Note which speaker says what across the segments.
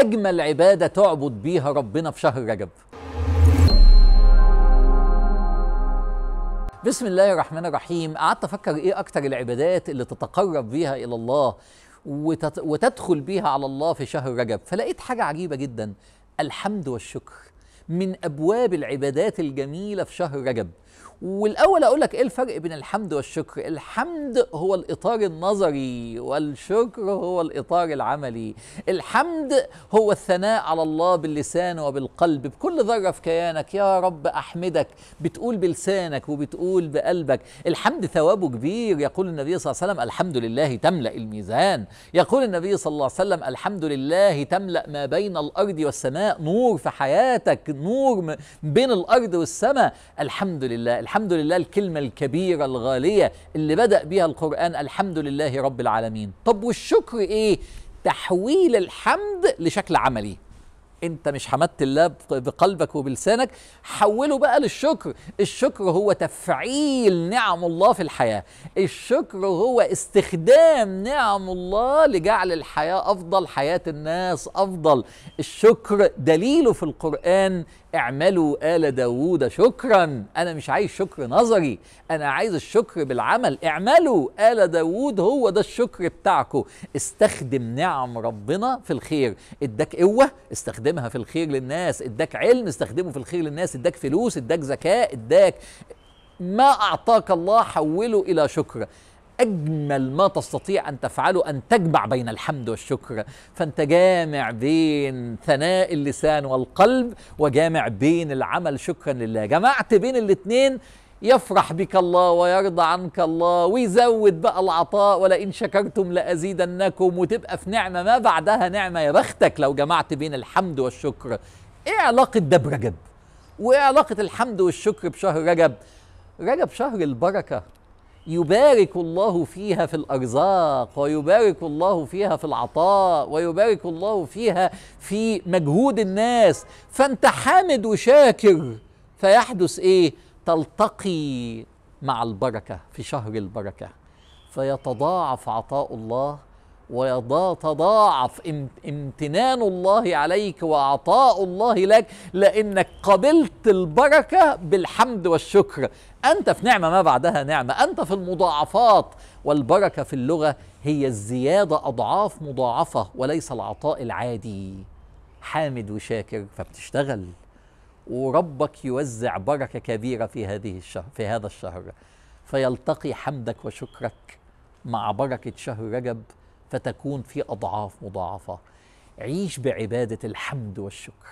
Speaker 1: أجمل عبادة تعبد بيها ربنا في شهر رجب بسم الله الرحمن الرحيم قعدت أفكر إيه أكتر العبادات اللي تتقرب بيها إلى الله وتدخل بيها على الله في شهر رجب فلقيت حاجة عجيبة جدا الحمد والشكر من أبواب العبادات الجميلة في شهر رجب والاول اقول لك ايه الفرق بين الحمد والشكر الحمد هو الاطار النظري والشكر هو الاطار العملي الحمد هو الثناء على الله باللسان وبالقلب بكل ذره في كيانك يا رب احمدك بتقول بلسانك وبتقول بقلبك الحمد ثوابه كبير يقول النبي صلى الله عليه وسلم الحمد لله تملا الميزان يقول النبي صلى الله عليه وسلم الحمد لله تملا ما بين الارض والسماء نور في حياتك نور بين الارض والسماء الحمد لله لله الحمد لله الكلمة الكبيرة الغالية اللي بدأ بها القرآن الحمد لله رب العالمين طب والشكر إيه؟ تحويل الحمد لشكل عملي انت مش حمدت الله بقلبك وبلسانك حوله بقى للشكر الشكر هو تفعيل نعم الله في الحياه الشكر هو استخدام نعم الله لجعل الحياه افضل حياه الناس افضل الشكر دليله في القران اعملوا آل داوود شكرا أنا مش عايز شكر نظري أنا عايز الشكر بالعمل اعملوا آل داوود هو ده الشكر بتاعكم استخدم نعم ربنا في الخير اداك قوة استخدم استخدمها في الخير للناس اداك علم استخدمه في الخير للناس اداك فلوس اداك زكاة اداك ما أعطاك الله حوله إلى شكر أجمل ما تستطيع أن تفعله أن تجمع بين الحمد والشكر فأنت جامع بين ثناء اللسان والقلب وجامع بين العمل شكرا لله جمعت بين الاثنين يفرح بك الله ويرضى عنك الله ويزود بقى العطاء ولئن شكرتم لأزيدنكم وتبقى في نعمة ما بعدها نعمة يا بختك لو جمعت بين الحمد والشكر ايه علاقة ده برجب وايه علاقة الحمد والشكر بشهر رجب رجب شهر البركة يبارك الله فيها في الارزاق ويبارك الله فيها في العطاء ويبارك الله فيها في مجهود الناس فانت حامد وشاكر فيحدث ايه تلتقي مع البركه في شهر البركه فيتضاعف عطاء الله ويتضاعف امتنان الله عليك وعطاء الله لك لانك قبلت البركه بالحمد والشكر انت في نعمه ما بعدها نعمه انت في المضاعفات والبركه في اللغه هي الزياده اضعاف مضاعفه وليس العطاء العادي حامد وشاكر فبتشتغل وربك يوزع بركه كبيره في هذه الشهر في هذا الشهر فيلتقي حمدك وشكرك مع بركه شهر رجب فتكون في اضعاف مضاعفه عيش بعباده الحمد والشكر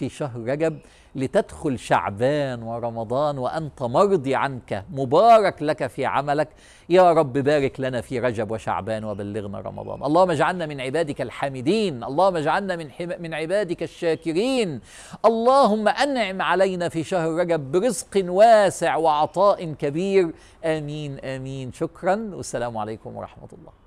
Speaker 1: في شهر رجب لتدخل شعبان ورمضان وأنت مرضي عنك مبارك لك في عملك يا رب بارك لنا في رجب وشعبان وبلغنا رمضان اللهم اجعلنا من عبادك الحامدين اللهم اجعلنا من, من عبادك الشاكرين اللهم أنعم علينا في شهر رجب برزق واسع وعطاء كبير آمين آمين شكرا والسلام عليكم ورحمة الله